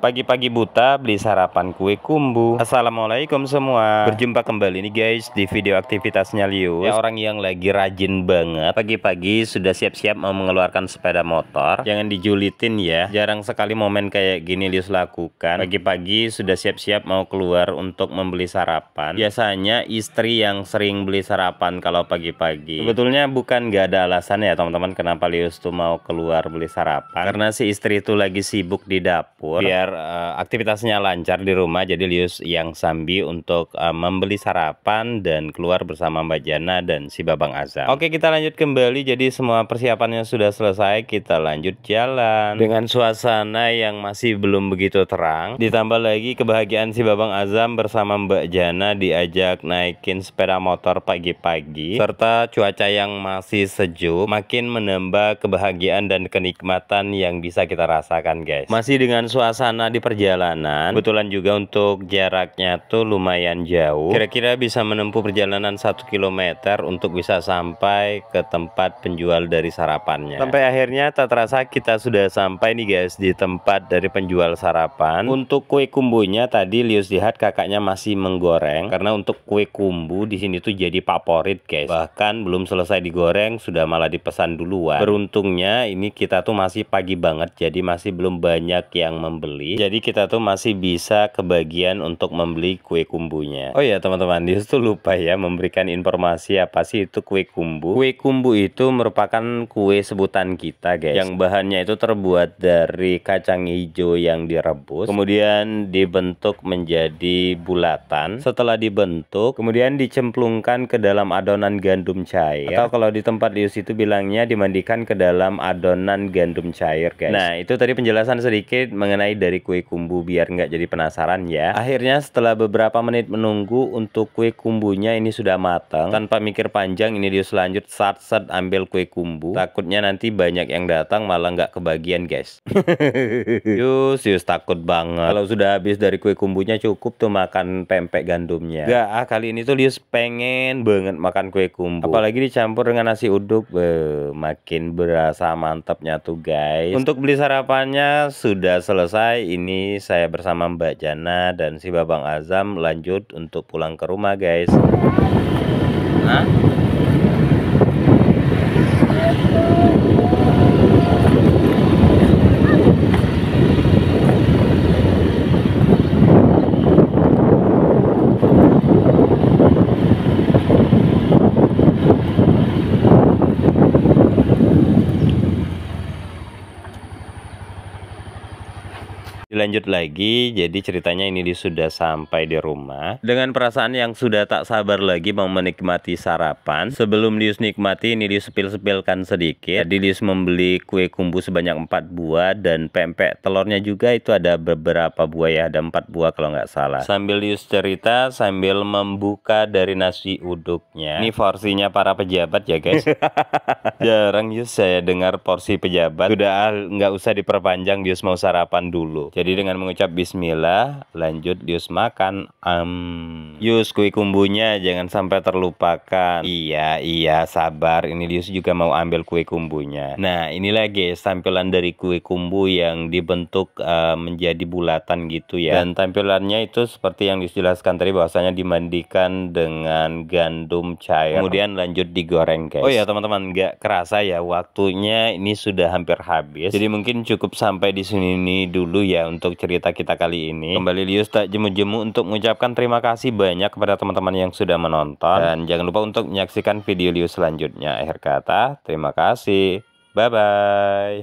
Pagi-pagi buta beli sarapan kue kumbu. Assalamualaikum semua. Berjumpa kembali nih guys di video aktivitasnya Liu Ya, orang yang lagi rajin banget. Pagi-pagi sudah siap-siap mau mengeluarkan sepeda motor. Jangan dijulitin ya. Jarang sekali momen kayak gini Lius lakukan. Pagi-pagi sudah siap-siap mau keluar untuk membeli sarapan. Biasanya istri yang sering beli sarapan kalau pagi-pagi. Sebetulnya bukan gak ada alasan ya teman-teman kenapa Lius tuh mau keluar beli sarapan. Karena si istri itu lagi sibuk di dapur. Biar uh, aktivitasnya lancar di rumah jadi Lius yang sambi untuk uh, membeli sarapan dan keluar bersama Mbak Jana dan si Babang Azam. Oke, kita lanjut kembali jadi semua persiapannya sudah selesai, kita lanjut jalan. Dengan suasana yang masih belum begitu terang, ditambah lagi kebahagiaan si Babang Azam bersama Mbak Jana diajak naikin sepeda motor pagi-pagi serta cuaca yang masih sejuk makin menambah kebahagiaan dan kenikmatan yang bisa kita rasakan, guys. Masih dengan suasana karena di perjalanan kebetulan juga untuk jaraknya tuh lumayan jauh kira-kira bisa menempuh perjalanan satu kilometer untuk bisa sampai ke tempat penjual dari sarapannya sampai akhirnya tak terasa kita sudah sampai nih guys di tempat dari penjual sarapan untuk kue kumbunya tadi Lius lihat kakaknya masih menggoreng karena untuk kue kumbu di sini tuh jadi favorit guys bahkan belum selesai digoreng sudah malah dipesan duluan beruntungnya ini kita tuh masih pagi banget jadi masih belum banyak yang membeli jadi kita tuh masih bisa kebagian untuk membeli kue kumbunya. Oh ya teman-teman, Dius tuh lupa ya memberikan informasi apa sih itu kue kumbu. Kue kumbu itu merupakan kue sebutan kita guys. Yang bahannya itu terbuat dari kacang hijau yang direbus. Kemudian dibentuk menjadi bulatan. Setelah dibentuk, kemudian dicemplungkan ke dalam adonan gandum cair. Atau kalau di tempat Dius itu bilangnya dimandikan ke dalam adonan gandum cair guys. Nah itu tadi penjelasan sedikit mengenai dari kue kumbu biar nggak jadi penasaran ya. Akhirnya setelah beberapa menit menunggu untuk kue kumbunya ini sudah matang. Tanpa mikir panjang ini dia selanjut saat saat ambil kue kumbu. Takutnya nanti banyak yang datang malah nggak kebagian guys. yus yus takut banget. Kalau sudah habis dari kue kumbunya cukup tuh makan pempek gandumnya. Gak ah kali ini tuh dia pengen banget makan kue kumbu. Apalagi dicampur dengan nasi uduk. Be, makin berasa mantapnya tuh guys. Untuk beli sarapannya sudah selesai ini saya bersama Mbak Jana dan si Babang Azam lanjut untuk pulang ke rumah guys. Nah, lanjut lagi. Jadi ceritanya ini dia sudah sampai di rumah. Dengan perasaan yang sudah tak sabar lagi mau menikmati sarapan. Sebelum Lius nikmati, ini Lius sepil-sepilkan sedikit. Jadi Lius membeli kue kumbu sebanyak 4 buah dan pempek telurnya juga itu ada beberapa buah ya. Ada 4 buah kalau nggak salah. Sambil Lius cerita sambil membuka dari nasi uduknya. Ini porsinya para pejabat ya guys. Jarang Lius saya dengar porsi pejabat. Sudah ah, nggak usah diperpanjang Lius mau sarapan dulu. Jadi jadi dengan mengucap bismillah lanjut Yus makan um, Yus kue kumbunya jangan sampai terlupakan. Iya, iya sabar ini dius juga mau ambil kue kumbunya. Nah, inilah guys tampilan dari kue kumbu yang dibentuk uh, menjadi bulatan gitu ya. Dan tampilannya itu seperti yang dijelaskan tadi bahwasanya dimandikan dengan gandum cair. Kemudian lanjut digoreng guys. Oh ya teman-teman gak kerasa ya waktunya ini sudah hampir habis. Jadi mungkin cukup sampai di sini dulu ya untuk untuk cerita kita kali ini. Kembali Lius tak jemu-jemu untuk mengucapkan terima kasih banyak kepada teman-teman yang sudah menonton. Dan jangan lupa untuk menyaksikan video Lius selanjutnya. Akhir kata, terima kasih. Bye-bye.